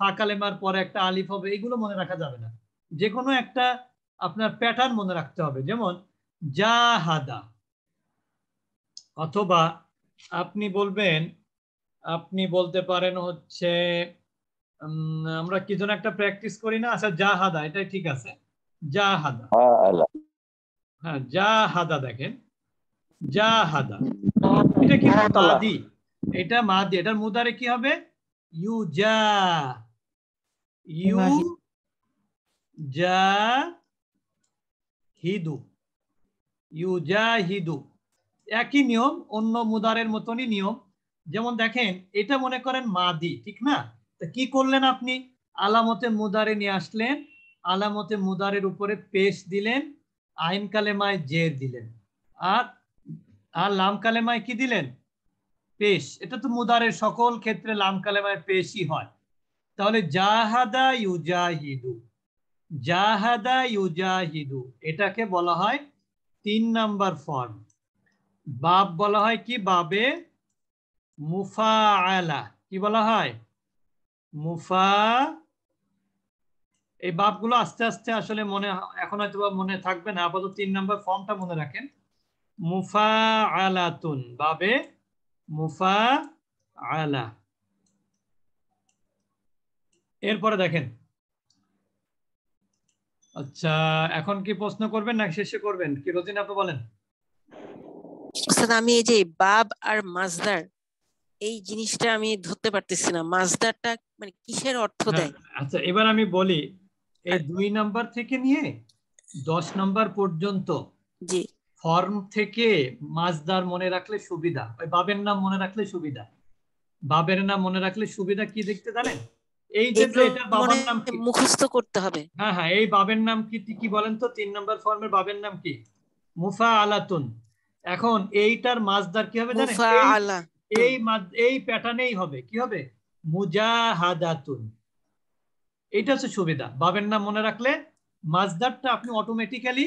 ফাকালেমার পরে একটা আলিফ হবে এইগুলো মনে রাখা যাবে না যে কোনো একটা আপনার প্যাটার্ন মনে রাখতে হবে যেমন জাহাদা অথবা আপনি বলবেন আপনি বলতে পারেন হচ্ছে আমরা কি যেন একটা প্র্যাকটিস করি না আচ্ছা যা হাদা এটা ঠিক আছে যা হাদা হ্যাঁ যা হাদা দেখেন যা হাদা হ্যাঁ, এটা কি হ্যাঁ, হ্যাঁ। মাদি এটা মাদি এটার মুদারে কি হবে ইউ যা ইউ যা হিদু ইউ যা হিদু একই নিয়ম অন্য মুদারের মতনই নিয়ম যেমন দেখেন এটা মনে করেন মা দি ঠিক না তা কি করলেন আপনি আলামতে মুদারে নিয়ে আসলেন আলামতে মুদারের উপরে পেশ দিলেন আইন কালেমায় জের দিলেন আর আর লাম কালেমায় কি দিলেন পেশ এটা তো মুদারের সকল ক্ষেত্রে লাম কালেমায় পেশই হয় তাহলে জাহাদা ইউজাহিদু জাহাদা ইউজাহিদু এটাকে বলা হয় তিন নাম্বার ফর্ম বাব বলা হয় কি বাবে মুফা কি বলা হয় মুফা এই বাপগুলো আস্তে আস্তে আসলে মনে এখন হয়তো মনে থাকবে না আপাতত তিন নম্বর ফর্মটা মনে রাখেন মুফা আলাতুন বাবে মুফা আলা এরপরে দেখেন আচ্ছা এখন কি প্রশ্ন করবেন না শেষে করবেন কি রোজিন আপনি বলেন আমি এই যে বাব আর মাজদার এই জিনিসটা আমি ধরতে পারতেছি না মাজদারটা মানে কিসের অর্থ দেয় আচ্ছা এবার আমি বলি এই আচ্ছা। দুই নাম্বার থেকে নিয়ে দশ নাম্বার পর্যন্ত জি ফর্ম থেকে মাজদার মনে রাখলে সুবিধা ওই বাবের নাম মনে রাখলে সুবিধা বাবের নাম মনে রাখলে সুবিধা কি দেখতে জানেন এই যে এটা বাবার নাম মুখস্থ করতে হবে হ্যাঁ হ্যাঁ এই বাবের নাম কি কি বলেন তো তিন নাম্বার ফর্মের বাবের নাম কি মুফা আলাতুন এখন এইটার মাজদার কি হবে জানেন এই এই প্যাটার্নেই হবে কি হবে মুজাহাদাতুন এটা হচ্ছে সুবিধা বাবের নাম মনে রাখলে মাজদারটা আপনি অটোমেটিক্যালি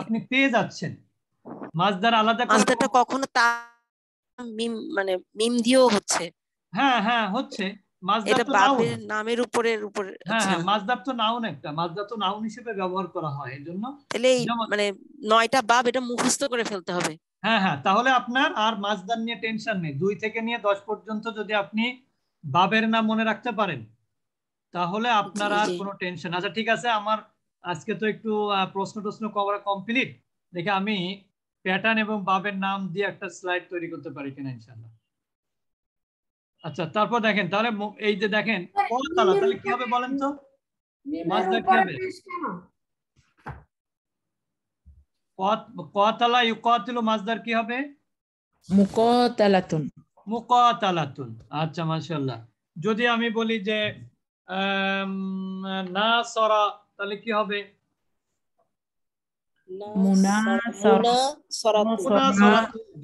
আপনি পেয়ে যাচ্ছেন মাজদার আলাদা মাজদারটা কখনো তা মিম মানে মিম দিয়েও হচ্ছে হ্যাঁ হ্যাঁ হচ্ছে মাজদার তো বাবের নামের উপরে উপরে হ্যাঁ, হ্যাঁ মাজদার তো নাউন একটা মাজদার তো নাউন হিসেবে ব্যবহার করা হয় এজন্য তাহলে মানে নয়টা বাব এটা মুখস্থ করে ফেলতে হবে হ্যাঁ হ্যাঁ তাহলে আপনার আর মাজদার নিয়ে টেনশন নেই দুই থেকে নিয়ে দশ পর্যন্ত যদি আপনি বাবের নাম মনে রাখতে পারেন তাহলে আপনার আর কোনো টেনশন আচ্ছা ঠিক আছে আমার আজকে তো একটু প্রশ্ন টশ্ন করা কমপ্লিট দেখে আমি প্যাটার্ন এবং বাবের নাম দিয়ে একটা স্লাইড তৈরি করতে পারি কিনা ইনশাল্লাহ আচ্ছা তারপর দেখেন তাহলে এই যে দেখেন তাহলে কি হবে বলেন তো মাজদা কি হবে কতালা ইউকাতিলু মাজদার কি হবে মুকাতালাতুন মুকাতালাতুন আচ্ছা মাশাআল্লাহ যদি আমি বলি যে না নাসরা তাহলে কি হবে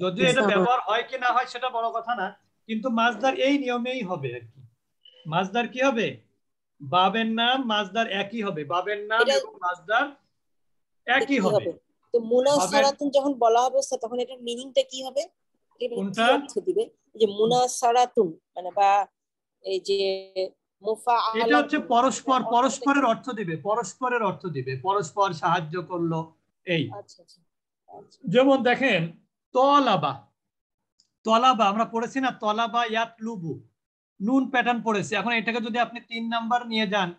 যদি এটা ব্যবহার হয় কি না হয় সেটা বড় কথা না কিন্তু মাজদার এই নিয়মেই হবে আর কি মাজদার কি হবে বাবের নাম মাজদার একই হবে বাবের নাম এবং মাজদার একই হবে তো মুনাসারাতুন যখন বলা হবে তখন এটার মিনিংটা কি হবে মানে কোনটা অর্থ দিবে যে মুনাসারাতুন মানে বা এই যে এটা হচ্ছে পরস্পর পরস্পরের অর্থ দিবে পরস্পরের অর্থ দিবে পরস্পর সাহায্য করলো এই আচ্ছা, আচ্ছা, আচ্ছা। যেমন দেখেন তলাবা তলাবা আমরা পড়েছি না তলাবা ইয়াত লুবু নুন প্যাটার্ন পড়েছি এখন এটাকে যদি আপনি তিন নাম্বার নিয়ে যান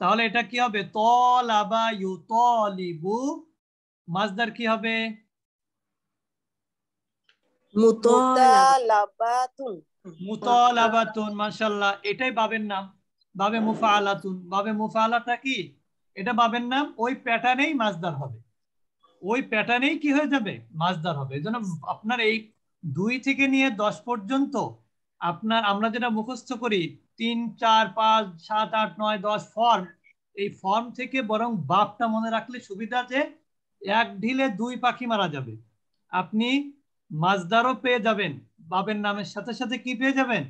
তাহলে এটা কি হবে তলাবা ইউ তলিবু মাজদার কি হবে মুতালাবাতুন মুতালাবাতুন মাশাআল্লাহ এটাই বাবের নাম বাবে মুফালাতুন বাবে মুফালাটা কি এটা বাবের নাম ওই প্যাটার্নেই মাজদার হবে ওই প্যাটার্নেই কি হয়ে যাবে মাজদার হবে এজন্য আপনার এই দুই থেকে নিয়ে দশ পর্যন্ত আপনার আমরা যেটা মুখস্থ করি তিন চার পাঁচ সাত আট নয় দশ ফর্ম এই ফর্ম থেকে বরং বাপটা মনে রাখলে সুবিধা যে এক ঢিলে দুই পাখি মারা যাবে আপনি মাজদারও পেয়ে যাবেন বাবের নামের সাথে সাথে কি পেয়ে যাবেন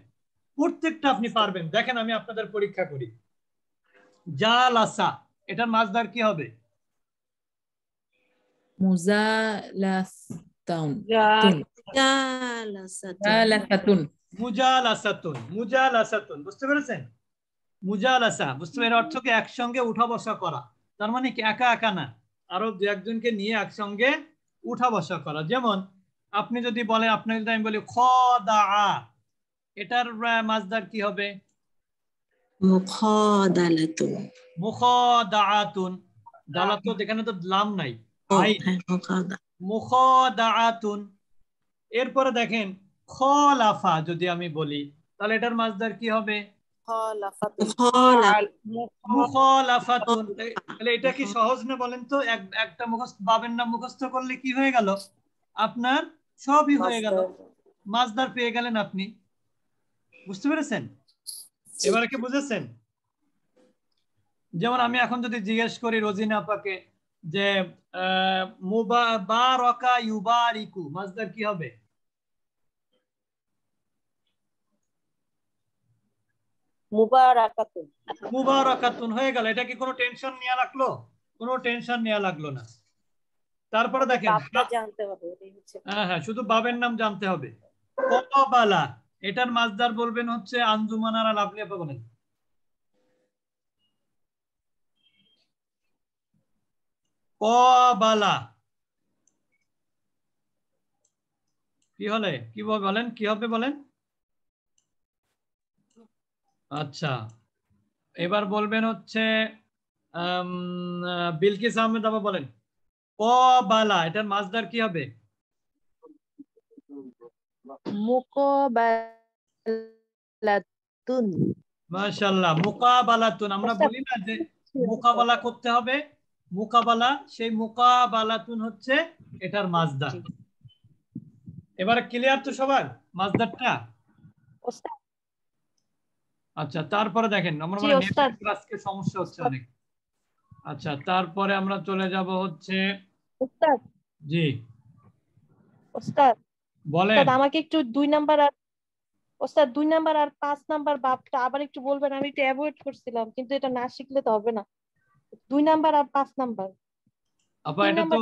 প্রত্যেকটা আপনি পারবেন দেখেন আমি আপনাদের পরীক্ষা করি জালাসা এটার মাজদার কি হবে বুঝতে পেরেছেন মুজালাসা বুঝতে পেরেছেন অর্থকে একসঙ্গে উঠা বসা করা তার মানে কি একা একা না আরো দু একজনকে নিয়ে একসঙ্গে উঠা বসা করা যেমন আপনি যদি বলেন আপনাকে যদি আমি বলি খ দা এটার মাজদার কি হবে হ্যাঁ। হ্যাঁ, এরপরে দেখেন খ লাফা যদি আমি বলি তাহলে এটার মাজদার কি হবে এটা কি সহজ না বলেন তো একটা মুখস্থ বাবের নাম মুখস্থ করলে কি হয়ে গেল আপনার সবই হয়ে গেল মাছদার পেয়ে গেলেন আপনি বুঝতে পেরেছেন এবারে কি বুঝেছেন যেমন আমি এখন যদি জিজ্ঞেস করি রোজিনা আপাকে যে মুবা ইউবারিকু মাছদার কি হবে মুবারাকাতুন মুবারাকাতুন হয়ে গেল এটা কি কোনো টেনশন নিয়ে লাগলো কোনো টেনশন নিয়ে লাগলো না তারপরে দেখেন হ্যাঁ হ্যাঁ শুধু বাবের নাম জানতে হবে এটার বলবেন হচ্ছে আপা বলেন কবালা কি হলে কি বলেন কি হবে বলেন আচ্ছা এবার বলবেন হচ্ছে বিলকিস আহমেদ আবার বলেন কবালা এটার মাছদার কি হবে মুকাবালাতুন মুকাবালাতুন আমরা আচ্ছা। বলি না যে মোকাবেলা করতে হবে মোকাবেলা সেই মোকাবালাতুন হচ্ছে এটার মাজদার এবার ক্লিয়ার তো সবার মাজদারটা আচ্ছা তারপরে দেখেন আমার মানে আজকে সমস্যা হচ্ছে অনেক আচ্ছা তারপরে আমরা চলে যাব হচ্ছে ওস্তাদ জি ওস্তাদ বলেন আমাকে একটু দুই নাম্বার আর ওস্তাদ দুই নাম্বার আর পাঁচ নাম্বার বাপটা আবার একটু বলবেন আমি একটু অ্যাভয়েড করছিলাম কিন্তু এটা না শিখলে তো হবে না দুই নাম্বার আর পাঁচ নাম্বার আপা এটা তো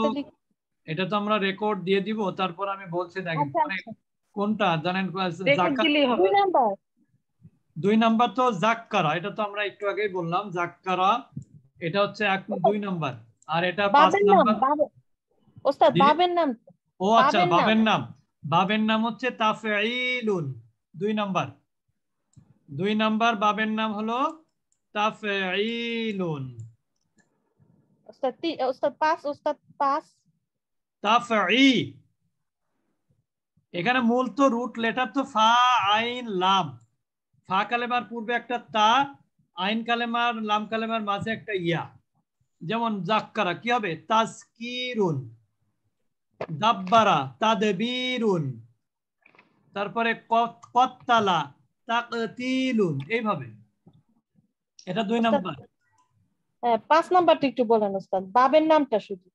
এটা তো আমরা রেকর্ড দিয়ে দিব তারপর আমি বলছি দেখেন আচ্ছা, মানে আচ্ছা। কোনটা জানেন দুই নাম্বার দুই নাম্বার তো জাক্কারা এটা তো আমরা একটু আগেই বললাম জাক্কারা এটা হচ্ছে এক দুই নাম্বার আর এটা পাঁচ নাম্বার ওস্তাদ বাবের নাম ও আচ্ছা বাবের নাম বাবের নাম হচ্ছে তাফাইলুন দুই নাম্বার দুই নাম্বার বাবের নাম হলো তাফাইলুন ওস্তাদ তি ওস্তাদ পাস ওস্তাদ পাস তাফাই এখানে মূল তো রুট লেটার তো ফা আইন লাম ফা কালেমার পূর্বে একটা তা আইন কালেমার লাম কালেমার মাঝে একটা ইয়া যেমন জাক্কারা কি হবে তাসকিরুন দাব্বারা তাদবিরুন তারপরে কত্তালা তাকতিলুন এইভাবে এটা দুই নাম্বার হ্যাঁ, পাঁচ নাম্বারটি একটু বলেন ওস্তাদ বাবের নামটা শুধু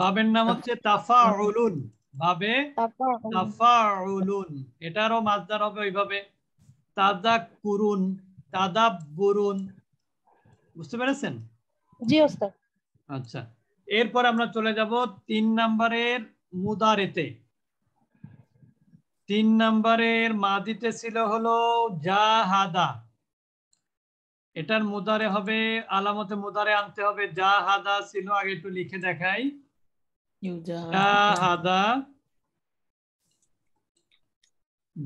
বাবের নাম হচ্ছে তাফাউলুন ভাবে তাফাউলুন এটারও মাসদার হবে ওইভাবে তাদাক্কুরুন তাদাব্বুরুন বুঝতে পেরেছেন জি ওস্তাদ আচ্ছা এরপর আমরা চলে যাব তিন নম্বরের মুদারেতে তিন নম্বরের মাদিতে ছিল হলো জাহাদা এটার মুদারে হবে আলামতে মুদারে আনতে হবে জাহাদা ছিল আগে একটু লিখে দেখাই জাহাদা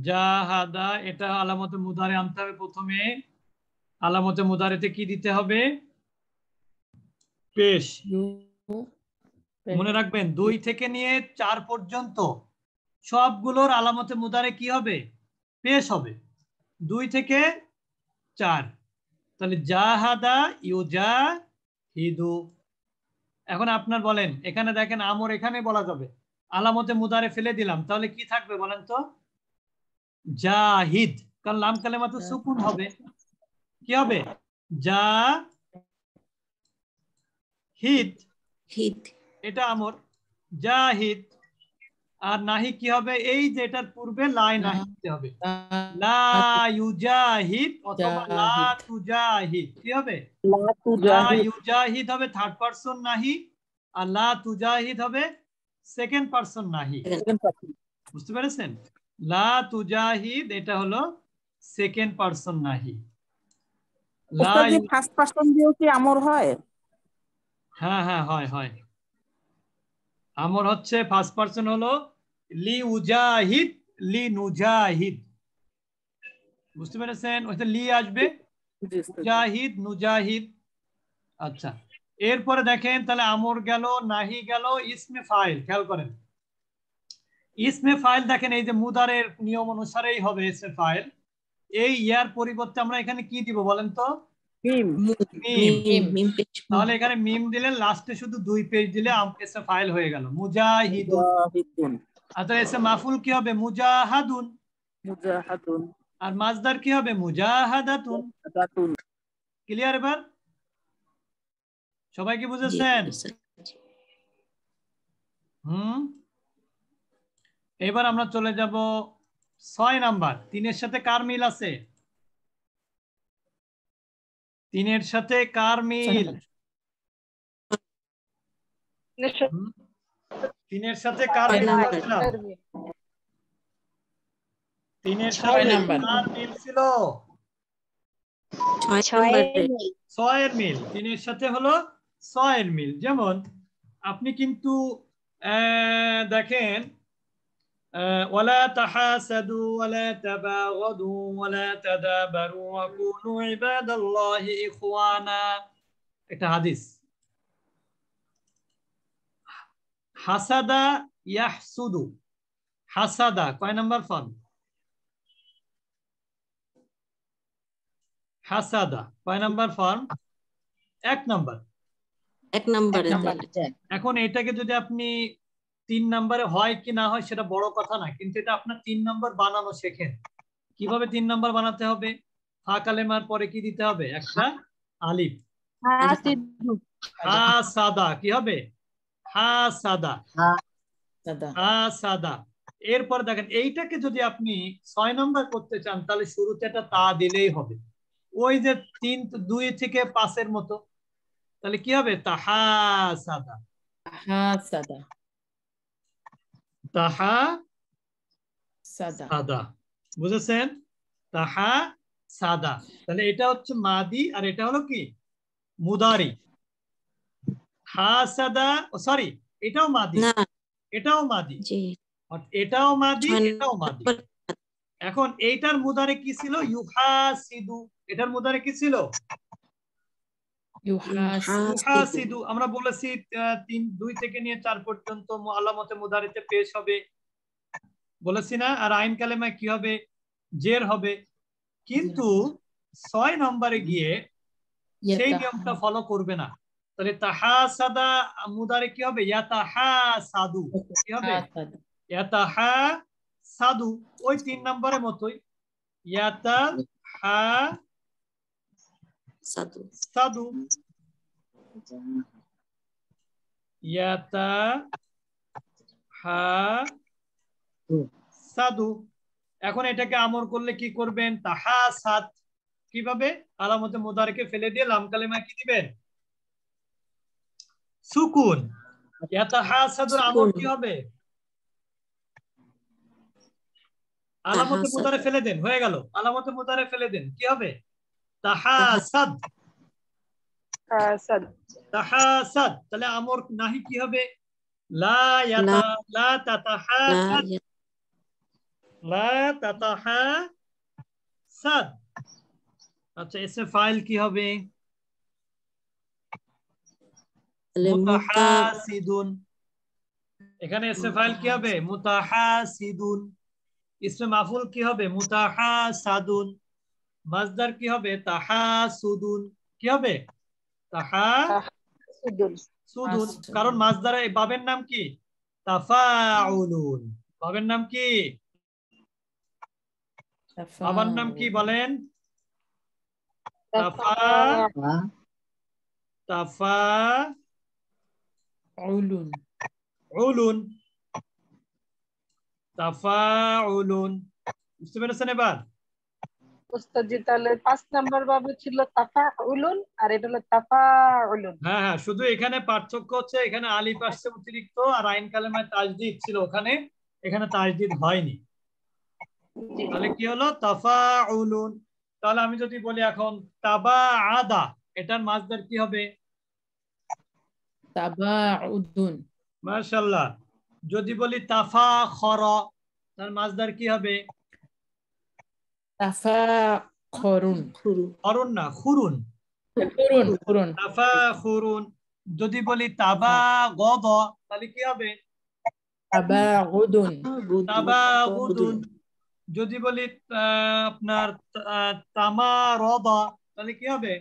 জাহাদা এটা আলামতে মুদারে আনতে হবে প্রথমে আলামতে মুদারেতে কি দিতে হবে পেশ মনে রাখবেন দুই থেকে নিয়ে চার পর্যন্ত সবগুলোর আলামতে মুদারে কি হবে পেশ হবে দুই থেকে চার তাহলে জাহাদা ইউজা হিদু এখন আপনার বলেন এখানে দেখেন আমর এখানে বলা যাবে আলামতে মুদারে ফেলে দিলাম তাহলে কি থাকবে বলেন তো জাহিদ কারণ লাম কালেমা তো হ্যাঁ। সুকুন হবে কি হবে যা হিদ হিদ এটা আমর জাহিদ আর নাহি কি হবে এই যে এটার পূর্বে লাই নাহি হ্যাঁ। দিতে হবে লা ইউজাহিদ অথবা লা তুজাহিদ কি হবে লা তুজাহিদ ইউজাহিদ হবে থার্ড পারসন নাহি আর লা তুজাহিদ হবে সেকেন্ড পারসন নাহি বুঝতে পেরেছেন লা তুজাহিদ এটা হলো সেকেন্ড পারসন নাহি লা ফার্স্ট পারসন কি আমর হয় হ্যাঁ হ্যাঁ হয় হয় আমর হচ্ছে ফার্স্ট পারসন হলো লি উজাহিদ লি নুজাহিদ বুঝতে পেরেছেন ওইটা লি আসবে জাহিদ নুজাহিদ আচ্ছা এরপরে দেখেন তাহলে আমর গেল নাহি গেল ইসমে ফাইল খেয়াল করেন ইসমে ফাইল দেখেন এই যে মুদারের নিয়ম অনুসারেই হবে ইসমে ফাইল এই ইয়ার পরিবর্তে আমরা এখানে কি দিব বলেন তো তাহলে এখানে মিম দিলে লাস্টে শুধু দুই পেজ দিলে এসে ফাইল হয়ে গেল মুজাহিদুন আচ্ছা এসে মাফুল কি হবে মুজাহাদুন মুজাহাদুন আর মাজদার কি হবে মুজাহাদাতুন ক্লিয়ার এবার সবাই কি বুঝেছেন হুম এবার আমরা চলে যাব ছয় নাম্বার তিনের সাথে কার মিল আছে তিনের সাথে কার মিল তিনের সাথে কার মিল তিনের সাথে মিল মিল তিনের সাথে হলো ছয়ের মিল যেমন আপনি কিন্তু দেখেন ولا تحاسدوا ولا تباغضوا ولا تدابروا وكونوا عباد الله إخوانا একটা হাদিস হাসাদা ইয়াহসুদু হাসাদা কয় নাম্বার ফর্ম হাসাদা কয় নাম্বার ফর্ম এক নাম্বার এক নাম্বার এখন এটাকে যদি আপনি তিন নম্বরে হয় কি না হয় সেটা বড় কথা না কিন্তু এটা আপনার তিন নম্বর বানানো শেখেন কিভাবে তিন নম্বর বানাতে হবে ফাঁকালেমার পরে কি দিতে হবে একটা আলিফ হা সাদা কি হবে হা সাদা হা সাদা এরপর দেখেন এইটাকে যদি আপনি ছয় নম্বর করতে চান তাহলে শুরুতে একটা তা দিলেই হবে ওই যে তিন দুই থেকে পাঁচের মতো তাহলে কি হবে তা হা সাদা হা সাদা তাহা সাদা বুঝেছেন তাহা সাদা তাহলে এটা হচ্ছে মাদি আর এটা হলো কি মুদারি হাসাদা সরি এটাও মাদি এটাও মাদি এটাও মাদি এটাও মাদি এখন এইটার মুদারে কি ছিল ইউহাসিদু এটার মুদারে কি ছিল ইউহাসিদু আমরা বলেছি তিন দুই থেকে নিয়ে চার পর্যন্ত আলামতে মুদারিতে পেশ হবে বলেছি না আর আইন কালেমায় কি হবে জের হবে কিন্তু ছয় নম্বরে গিয়ে সেই নিয়মটা ফলো করবে না তাহলে তাহাসাদা মুদারে কি হবে ইয়াতাহা সাদু কি হবে ইয়াতাহা সাদু ওই তিন নম্বরের মতোই ইয়াতা হা Satu. Satu. Yata ha সাধু এখন এটাকে আমর করলে কি করবেন তাহা সাত কিভাবে আলামতে মোদারকে ফেলে দিয়ে লাম কালেমা কি দিবেন সুকুন ইয়াতাহাসাদুর আমর কি হবে আলামতে মোদারে ফেলে দেন হয়ে গেল আলামতে মোদারে ফেলে দেন কি হবে তাহাসাদ তাহাসাদ তাহাসাদ তাহলে আমর নাহি কি হবে লা ইয়াতা লা তাতাহাসাদ লা তাতাহাসাদ আচ্ছা এসে ফাইল কি হবে মুতাহাসিদুন এখানে এসে ফাইল কি হবে মুতাহাসিদুন ইসমে মাফুল কি হবে মুতাহাসাদুন মাসদার কি হবে সুদুন কি হবে তাহা সুদুন কারণ মাসদার বাবের নাম কি তাফাউলুন বাবের নাম কি বাবার নাম কি বলেন তাফা তাফা উলুন উলুন বুঝতে পেরেছেন এবার পাঁচ নাম্বার ভাবে ছিল তাফাউলুন আর এটা হলো তাফাউলুন হ্যাঁ হ্যাঁ শুধু এখানে পার্থক্য হচ্ছে এখানে আলী পাশে অতিরিক্ত আর আইন কালেমায় তাজদিদ ছিল ওখানে এখানে তাজদিদ হয়নি তাহলে কি হলো তাফা উলুন তাহলে আমি যদি বলি এখন তাবা আদা এটার মাসদার কি হবে তাবাউদুন যদি বলি তাফা খরা তার মাসদার কি হবে যদি বলি তাবা গদ তাহলে কি হবে যদি বলি আপনার তামারদা তাহলে কি হবে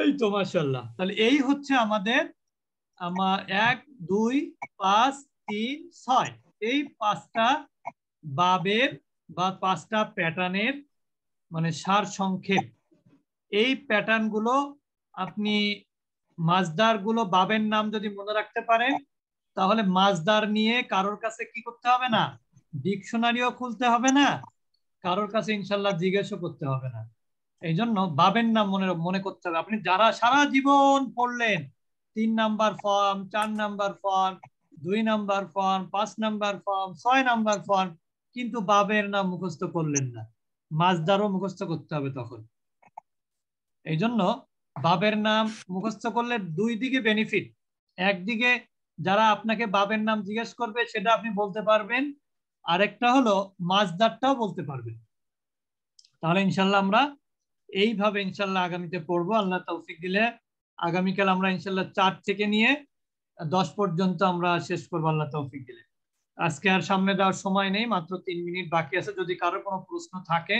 এই তো মাশাআল্লাহ তাহলে এই হচ্ছে আমাদের আমার এক দুই পাঁচ তিন ছয় এই পাঁচটা বাবের বা পাঁচটা প্যাটার্নের মানে সার সংক্ষেপ এই প্যাটার্ন গুলো আপনি গুলো বাবের নাম যদি মনে রাখতে পারেন তাহলে মাজদার নিয়ে কারোর কাছে কি করতে হবে না ডিকশনারিও খুলতে হবে না কারোর কাছে ইনশাল্লাহ জিজ্ঞেসও করতে হবে না এই জন্য বাবের নাম মনে মনে করতে হবে আপনি যারা সারা জীবন পড়লেন তিন নাম্বার ফর্ম চার নাম্বার ফর্ম দুই নাম্বার ফর্ম পাঁচ নাম্বার ফর্ম ছয় নাম্বার ফর্ম কিন্তু বাবের নাম মুখস্থ করলেন না মাজদারও মুখস্থ করতে হবে তখন এই জন্য বাবের নাম মুখস্থ করলে দুই দিকে বেনিফিট একদিকে যারা আপনাকে বাবের নাম জিজ্ঞেস করবে সেটা আপনি বলতে পারবেন আরেকটা হলো মাজদারটাও বলতে পারবেন তাহলে ইনশাল্লাহ আমরা এইভাবে ইনশাল্লাহ আগামীতে পড়বো আল্লাহ তৌফিক দিলে আগামীকাল আমরা ইনশাল্লাহ চার থেকে নিয়ে দশ পর্যন্ত আমরা শেষ করবো আল্লাহ তৌফিক দিলে আজকে আর সামনে দেওয়ার সময় নেই মাত্র তিন মিনিট বাকি আছে যদি কারো কোনো প্রশ্ন থাকে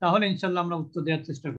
তাহলে ইনশাল্লাহ আমরা উত্তর দেওয়ার চেষ্টা